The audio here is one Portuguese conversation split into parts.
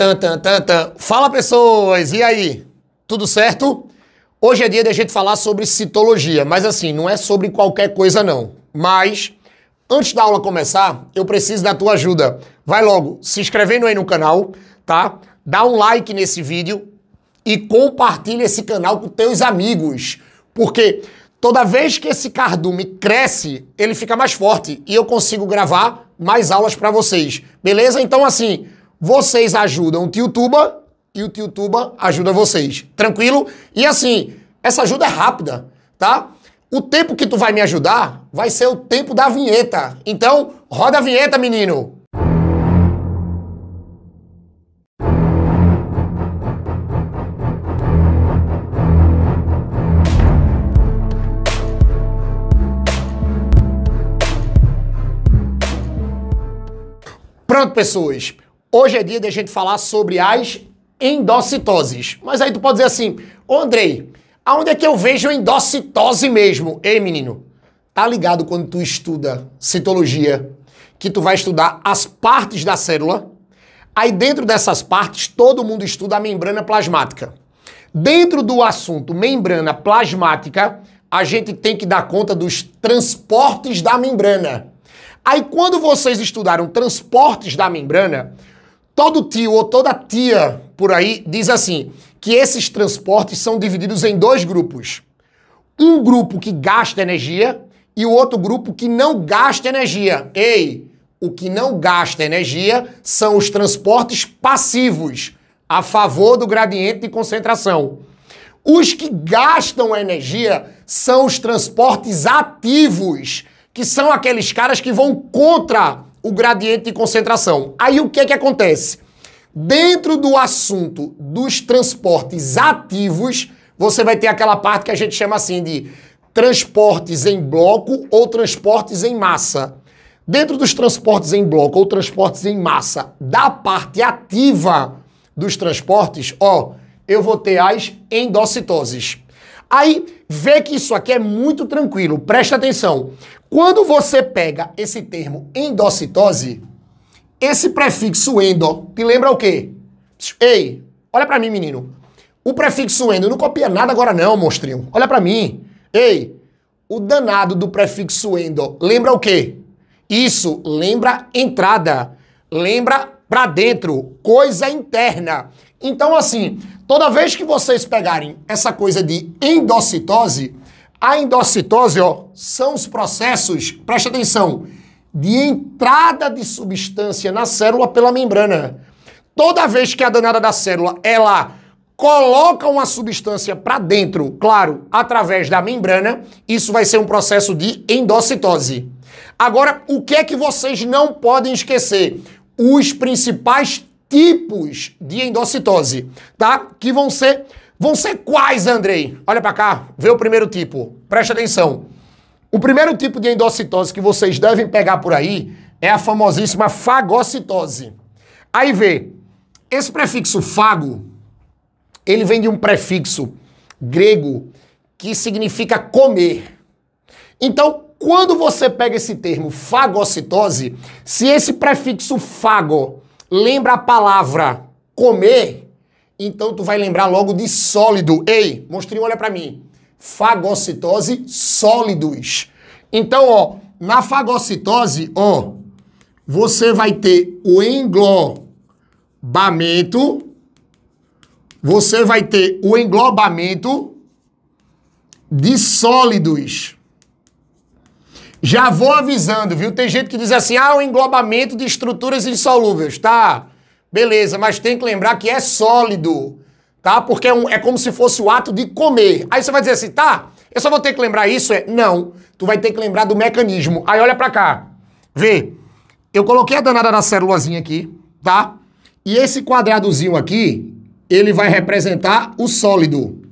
Tan, tan, tan, tan. Fala pessoas, e aí? Tudo certo? Hoje é dia da gente falar sobre citologia, mas assim, não é sobre qualquer coisa não. Mas antes da aula começar, eu preciso da tua ajuda. Vai logo se inscrevendo aí no canal, tá? Dá um like nesse vídeo e compartilha esse canal com teus amigos, porque toda vez que esse cardume cresce, ele fica mais forte e eu consigo gravar mais aulas para vocês. Beleza? Então assim, vocês ajudam o tio Tuba e o tio Tuba ajuda vocês. Tranquilo? E assim, essa ajuda é rápida, tá? O tempo que tu vai me ajudar vai ser o tempo da vinheta. Então, roda a vinheta, menino! Pronto, pessoas. Hoje é dia de a gente falar sobre as endocitoses. Mas aí tu pode dizer assim, ô Andrei, aonde é que eu vejo endocitose mesmo? Ei, menino, tá ligado quando tu estuda citologia, que tu vai estudar as partes da célula? Aí dentro dessas partes, todo mundo estuda a membrana plasmática. Dentro do assunto membrana plasmática, a gente tem que dar conta dos transportes da membrana. Aí quando vocês estudaram transportes da membrana, Todo tio ou toda tia por aí diz assim: que esses transportes são divididos em dois grupos. Um grupo que gasta energia e o outro grupo que não gasta energia. Ei, o que não gasta energia são os transportes passivos, a favor do gradiente de concentração. Os que gastam energia são os transportes ativos, que são aqueles caras que vão contra o gradiente de concentração. Aí o que é que acontece? Dentro do assunto dos transportes ativos, você vai ter aquela parte que a gente chama assim de transportes em bloco ou transportes em massa. Dentro dos transportes em bloco ou transportes em massa, da parte ativa dos transportes, ó, eu vou ter as endocitoses. Aí, vê que isso aqui é muito tranquilo, presta atenção. Quando você pega esse termo endocitose, esse prefixo endo te lembra o quê? Ei, olha para mim, menino. O prefixo endo não copia nada agora não, monstrinho. Olha para mim. Ei, o danado do prefixo endo lembra o quê? Isso lembra entrada, lembra para dentro, coisa interna. Então assim, toda vez que vocês pegarem essa coisa de endocitose, a endocitose, ó, são os processos, preste atenção, de entrada de substância na célula pela membrana. Toda vez que a danada da célula, ela coloca uma substância para dentro, claro, através da membrana, isso vai ser um processo de endocitose. Agora, o que é que vocês não podem esquecer? Os principais tipos de endocitose, tá? Que vão ser Vão ser quais, Andrei? Olha para cá, vê o primeiro tipo. Preste atenção. O primeiro tipo de endocitose que vocês devem pegar por aí é a famosíssima fagocitose. Aí vê, esse prefixo fago, ele vem de um prefixo grego que significa comer. Então, quando você pega esse termo fagocitose, se esse prefixo fago lembra a palavra comer, então tu vai lembrar logo de sólido. Ei, mostrinho, olha para mim. Fagocitose, sólidos. Então, ó, na fagocitose, ó, você vai ter o englobamento, você vai ter o englobamento de sólidos. Já vou avisando, viu? Tem gente que diz assim, ah, o englobamento de estruturas insolúveis, tá? Beleza, mas tem que lembrar que é sólido, tá? Porque é, um, é como se fosse o ato de comer. Aí você vai dizer assim, tá? Eu só vou ter que lembrar isso? É, não. Tu vai ter que lembrar do mecanismo. Aí olha pra cá. Vê. Eu coloquei a danada na célulazinha aqui, tá? E esse quadradozinho aqui, ele vai representar o sólido.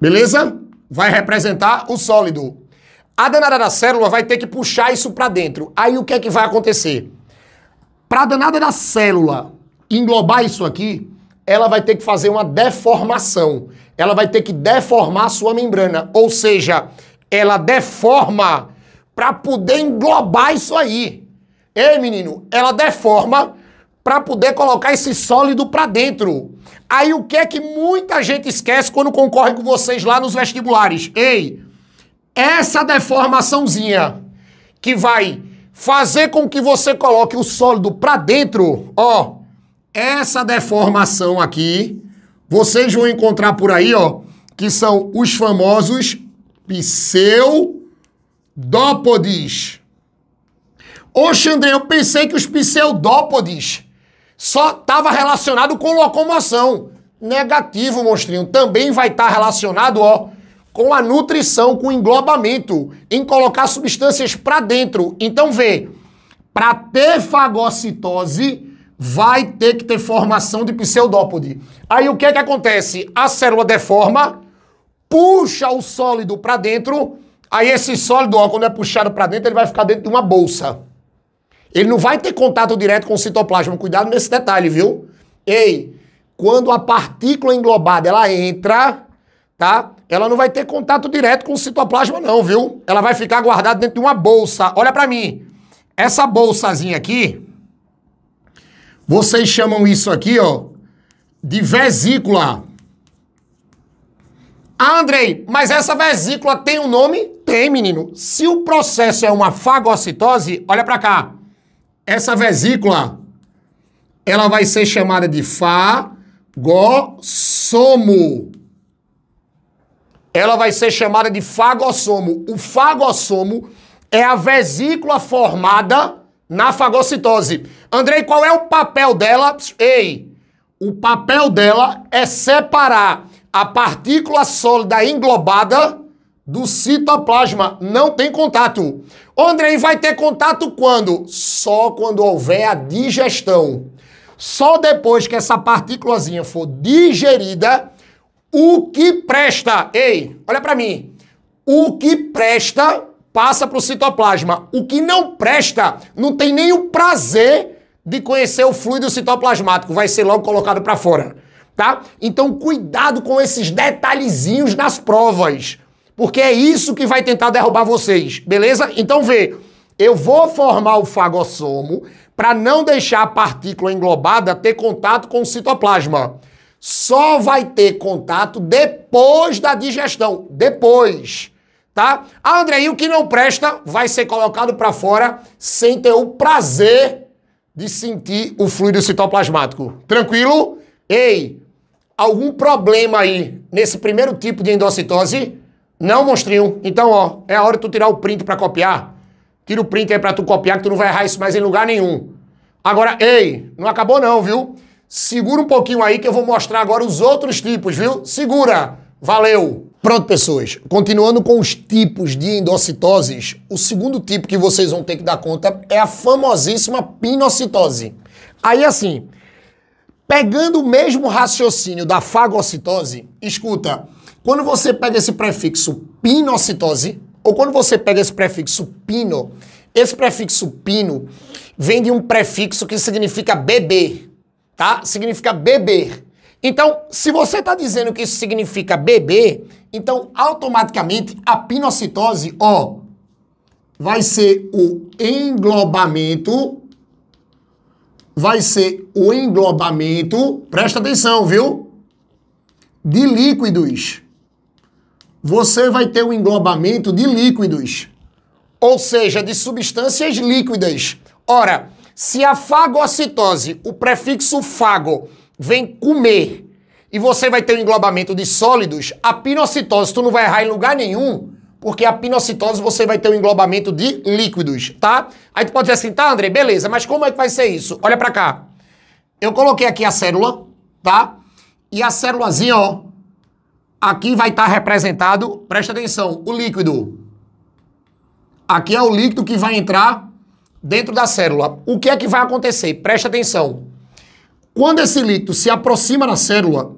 Beleza? Vai representar o sólido. A danada da célula vai ter que puxar isso para dentro. Aí o que é que vai acontecer? Para danada da célula englobar isso aqui, ela vai ter que fazer uma deformação. Ela vai ter que deformar a sua membrana, ou seja, ela deforma para poder englobar isso aí. Ei, menino, ela deforma para poder colocar esse sólido para dentro. Aí o que é que muita gente esquece quando concorre com vocês lá nos vestibulares? Ei, essa deformaçãozinha que vai fazer com que você coloque o sólido para dentro, ó, essa deformação aqui, vocês vão encontrar por aí, ó, que são os famosos pseudópodes. Oxe, André, eu pensei que os pseudópodes só estava relacionado com locomoção. Negativo, monstrinho. Também vai estar tá relacionado, ó, com a nutrição, com o englobamento, em colocar substâncias para dentro. Então vê, para ter fagocitose, vai ter que ter formação de pseudópode. Aí o que é que acontece? A célula deforma, puxa o sólido para dentro, aí esse sólido, ó, quando é puxado para dentro, ele vai ficar dentro de uma bolsa. Ele não vai ter contato direto com o citoplasma, cuidado nesse detalhe, viu? Ei, quando a partícula englobada, ela entra, tá? ela não vai ter contato direto com o citoplasma não, viu? Ela vai ficar guardada dentro de uma bolsa. Olha para mim. Essa bolsazinha aqui, vocês chamam isso aqui, ó, de vesícula. Ah, Andrei, mas essa vesícula tem um nome? Tem, menino. Se o processo é uma fagocitose, olha para cá. Essa vesícula, ela vai ser chamada de fagossomo ela vai ser chamada de fagossomo. O fagossomo é a vesícula formada na fagocitose. Andrei, qual é o papel dela? Ei, o papel dela é separar a partícula sólida englobada do citoplasma. Não tem contato. Andrei vai ter contato quando? Só quando houver a digestão. Só depois que essa partículazinha for digerida o que presta, ei, olha para mim. O que presta passa para o citoplasma. O que não presta não tem nem o prazer de conhecer o fluido citoplasmático, vai ser logo colocado para fora, tá? Então cuidado com esses detalhezinhos nas provas, porque é isso que vai tentar derrubar vocês, beleza? Então vê, eu vou formar o fagossomo para não deixar a partícula englobada ter contato com o citoplasma só vai ter contato depois da digestão. Depois. Tá? Ah, e o que não presta vai ser colocado para fora sem ter o prazer de sentir o fluido citoplasmático. Tranquilo? Ei, algum problema aí nesse primeiro tipo de endocitose? Não, monstrinho. Então, ó, é a hora de tu tirar o print para copiar. Tira o print aí pra tu copiar, que tu não vai errar isso mais em lugar nenhum. Agora, ei, não acabou não, viu? Segura um pouquinho aí que eu vou mostrar agora os outros tipos, viu? Segura! Valeu! Pronto, pessoas. Continuando com os tipos de endocitoses, o segundo tipo que vocês vão ter que dar conta é a famosíssima pinocitose. Aí, assim, pegando o mesmo raciocínio da fagocitose, escuta, quando você pega esse prefixo pinocitose, ou quando você pega esse prefixo pino, esse prefixo pino vem de um prefixo que significa bebê tá? Significa beber. Então, se você está dizendo que isso significa beber, então automaticamente a pinocitose, ó, vai ser o englobamento, vai ser o englobamento, presta atenção, viu? De líquidos. Você vai ter o um englobamento de líquidos, ou seja, de substâncias líquidas. Ora, se a fagocitose, o prefixo fago, vem comer e você vai ter um englobamento de sólidos, a pinocitose tu não vai errar em lugar nenhum, porque a pinocitose você vai ter um englobamento de líquidos, tá? Aí tu pode dizer assim, tá, André, beleza, mas como é que vai ser isso? Olha para cá. Eu coloquei aqui a célula, tá? E a célulazinha, ó, aqui vai estar tá representado, presta atenção, o líquido. Aqui é o líquido que vai entrar dentro da célula. O que é que vai acontecer? Preste atenção. Quando esse líquido se aproxima na célula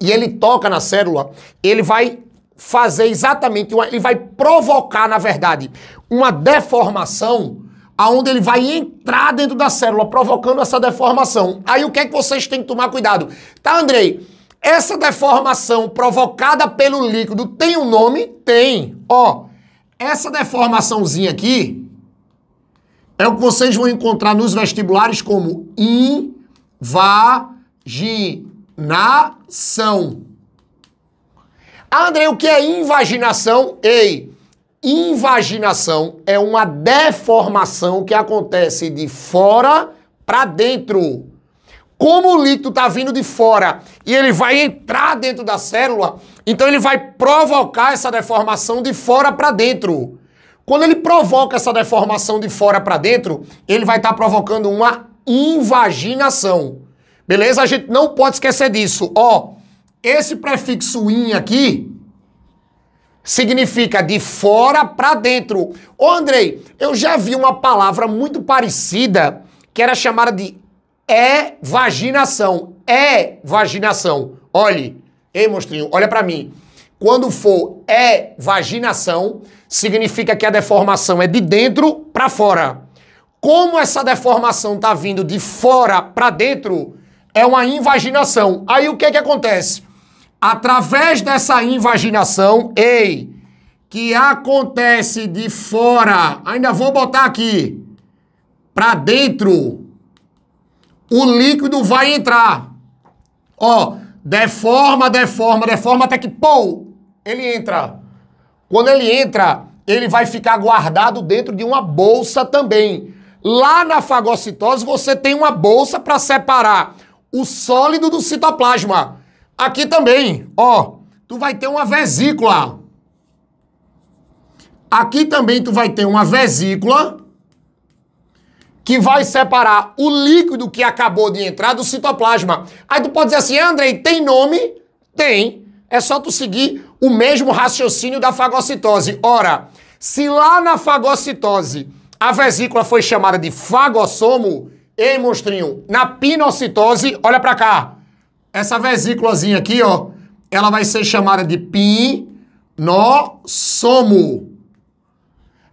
e ele toca na célula, ele vai fazer exatamente, uma, ele vai provocar, na verdade, uma deformação aonde ele vai entrar dentro da célula, provocando essa deformação. Aí o que é que vocês têm que tomar cuidado? Tá, Andrei? Essa deformação provocada pelo líquido tem um nome? Tem. Ó, essa deformaçãozinha aqui, é o que vocês vão encontrar nos vestibulares como invaginação. André, o que é invaginação? Ei, invaginação é uma deformação que acontece de fora para dentro. Como o líquido está vindo de fora e ele vai entrar dentro da célula, então ele vai provocar essa deformação de fora para dentro. Quando ele provoca essa deformação de fora para dentro, ele vai estar tá provocando uma invaginação. Beleza? A gente não pode esquecer disso. Ó, esse prefixo in aqui significa de fora para dentro. Ô, Andrei, eu já vi uma palavra muito parecida que era chamada de evaginação. Evaginação. Olhe, ei, monstrinho, olha para mim. Quando for é vaginação, significa que a deformação é de dentro para fora. Como essa deformação está vindo de fora para dentro, é uma invaginação. Aí o que é que acontece? Através dessa invaginação, ei, que acontece de fora, ainda vou botar aqui, para dentro, o líquido vai entrar. Ó, Deforma, deforma, deforma até que, pô, ele entra. Quando ele entra, ele vai ficar guardado dentro de uma bolsa também. Lá na fagocitose, você tem uma bolsa para separar o sólido do citoplasma. Aqui também, ó, tu vai ter uma vesícula. Aqui também tu vai ter uma vesícula que vai separar o líquido que acabou de entrar do citoplasma. Aí tu pode dizer assim, Andrei, tem nome? Tem. É só tu seguir o mesmo raciocínio da fagocitose. Ora, se lá na fagocitose a vesícula foi chamada de fagossomo, ei, monstrinho, na pinocitose, olha pra cá, essa vesículazinha aqui, ó, ela vai ser chamada de pinossomo.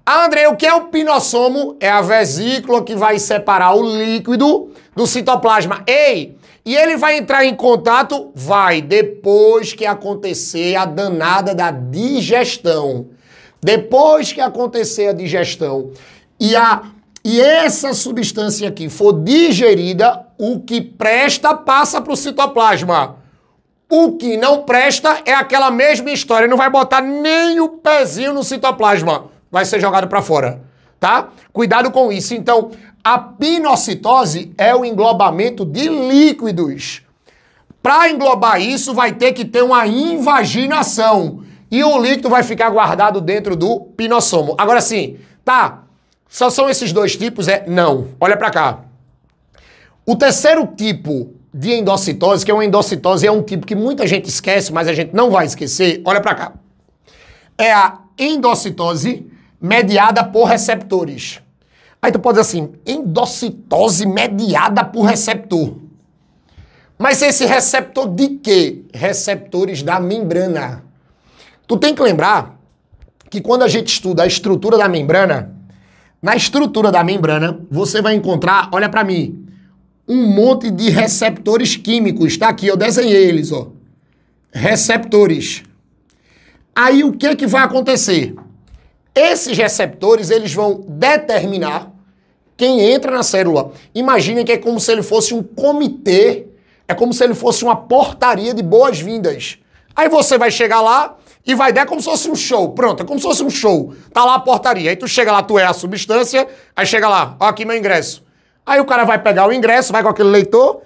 Ah, André, o que é o pinossomo? É a vesícula que vai separar o líquido do citoplasma. Ei! E ele vai entrar em contato? Vai, depois que acontecer a danada da digestão. Depois que acontecer a digestão e, a, e essa substância aqui for digerida, o que presta passa para o citoplasma. O que não presta é aquela mesma história, não vai botar nem o pezinho no citoplasma vai ser jogado para fora, tá? Cuidado com isso. Então, a pinocitose é o englobamento de líquidos. Para englobar isso, vai ter que ter uma invaginação. E o líquido vai ficar guardado dentro do pinossomo. Agora sim, tá? Só são esses dois tipos? É não. Olha para cá. O terceiro tipo de endocitose, que é uma endocitose, é um tipo que muita gente esquece, mas a gente não vai esquecer. Olha para cá. É a endocitose mediada por receptores. Aí tu pode dizer assim, endocitose mediada por receptor. Mas esse receptor de quê? Receptores da membrana. Tu tem que lembrar que quando a gente estuda a estrutura da membrana, na estrutura da membrana, você vai encontrar, olha para mim, um monte de receptores químicos. Está aqui, eu desenhei eles, ó. Receptores. Aí o que é que vai acontecer? Esses receptores, eles vão determinar quem entra na célula. Imaginem que é como se ele fosse um comitê, é como se ele fosse uma portaria de boas-vindas. Aí você vai chegar lá e vai dar como se fosse um show. Pronto, é como se fosse um show. Tá lá a portaria. Aí tu chega lá, tu é a substância, aí chega lá, ó aqui meu ingresso. Aí o cara vai pegar o ingresso, vai com aquele leitor.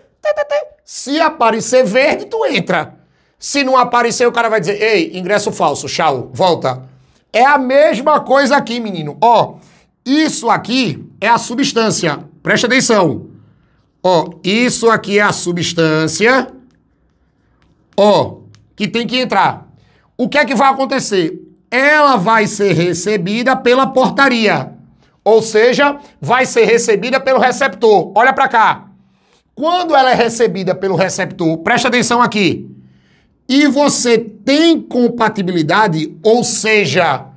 Se aparecer verde, tu entra. Se não aparecer, o cara vai dizer: ei, ingresso falso, tchau, volta. É a mesma coisa aqui, menino. Ó, isso aqui é a substância. Presta atenção. Ó, isso aqui é a substância. Ó, que tem que entrar. O que é que vai acontecer? Ela vai ser recebida pela portaria. Ou seja, vai ser recebida pelo receptor. Olha para cá. Quando ela é recebida pelo receptor, preste atenção aqui e você tem compatibilidade, ou seja,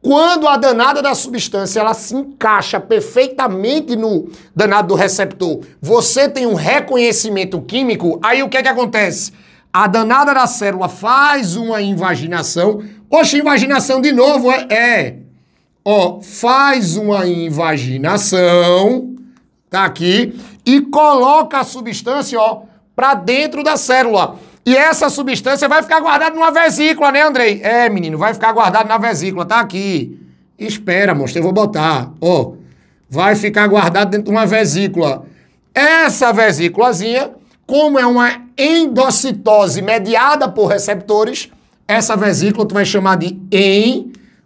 quando a danada da substância ela se encaixa perfeitamente no danado do receptor, você tem um reconhecimento químico, aí o que é que acontece? A danada da célula faz uma invaginação. Poxa, invaginação de novo, é? é. Ó, faz uma invaginação, tá aqui, e coloca a substância, ó, para dentro da célula. E essa substância vai ficar guardada numa vesícula, né, Andrei? É, menino, vai ficar guardada na vesícula, tá aqui. Espera, moço, eu vou botar. Ó, oh, vai ficar guardado dentro de uma vesícula. Essa vesículazinha, como é uma endocitose mediada por receptores, essa vesícula tu vai chamar de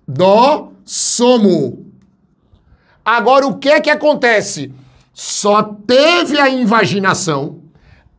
endossomo. Agora, o que é que acontece? Só teve a invaginação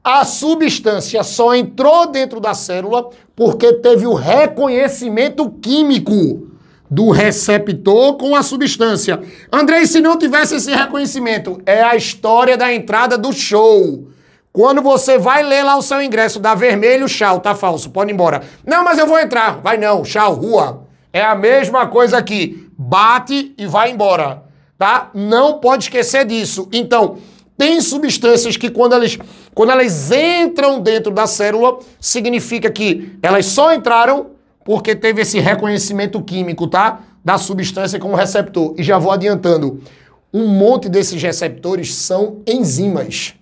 a substância só entrou dentro da célula porque teve o reconhecimento químico do receptor com a substância. Andrei, se não tivesse esse reconhecimento, é a história da entrada do show. Quando você vai ler lá o seu ingresso, dá vermelho, tchau, tá falso, pode ir embora. Não, mas eu vou entrar. Vai não, tchau, rua. É a mesma coisa aqui. Bate e vai embora, tá? Não pode esquecer disso. Então, tem substâncias que quando eles quando elas entram dentro da célula, significa que elas só entraram porque teve esse reconhecimento químico, tá? Da substância como receptor. E já vou adiantando. Um monte desses receptores são enzimas.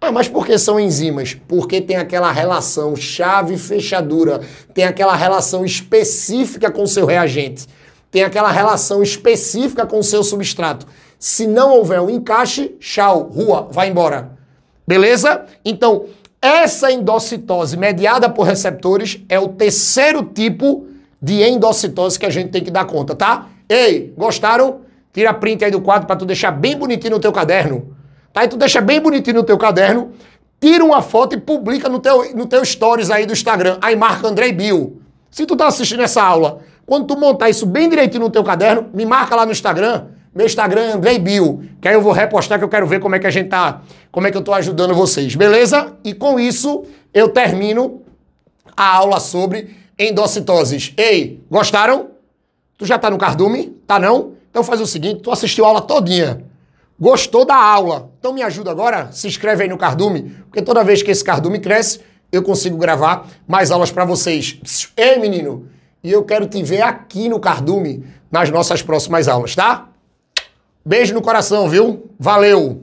Ah, mas por que são enzimas? Porque tem aquela relação chave-fechadura, tem aquela relação específica com seu reagente, tem aquela relação específica com seu substrato. Se não houver um encaixe, tchau, rua, vai embora. Beleza? Então, essa endocitose mediada por receptores é o terceiro tipo de endocitose que a gente tem que dar conta, tá? Ei, gostaram? Tira print aí do quadro para tu deixar bem bonitinho no teu caderno. Tá? E tu deixa bem bonitinho no teu caderno, tira uma foto e publica no teu, no teu stories aí do Instagram. Aí marca Andrei Bill. Se tu tá assistindo essa aula, quando tu montar isso bem direitinho no teu caderno, me marca lá no Instagram meu Instagram é Andrei Bill, que aí eu vou repostar que eu quero ver como é que a gente tá, como é que eu tô ajudando vocês, beleza? E com isso eu termino a aula sobre endocitoses. Ei, gostaram? Tu já tá no cardume? Tá não? Então faz o seguinte, tu assistiu a aula todinha. Gostou da aula? Então me ajuda agora, se inscreve aí no cardume, porque toda vez que esse cardume cresce, eu consigo gravar mais aulas para vocês. Ei, menino, e eu quero te ver aqui no cardume nas nossas próximas aulas, tá? Beijo no coração, viu? Valeu!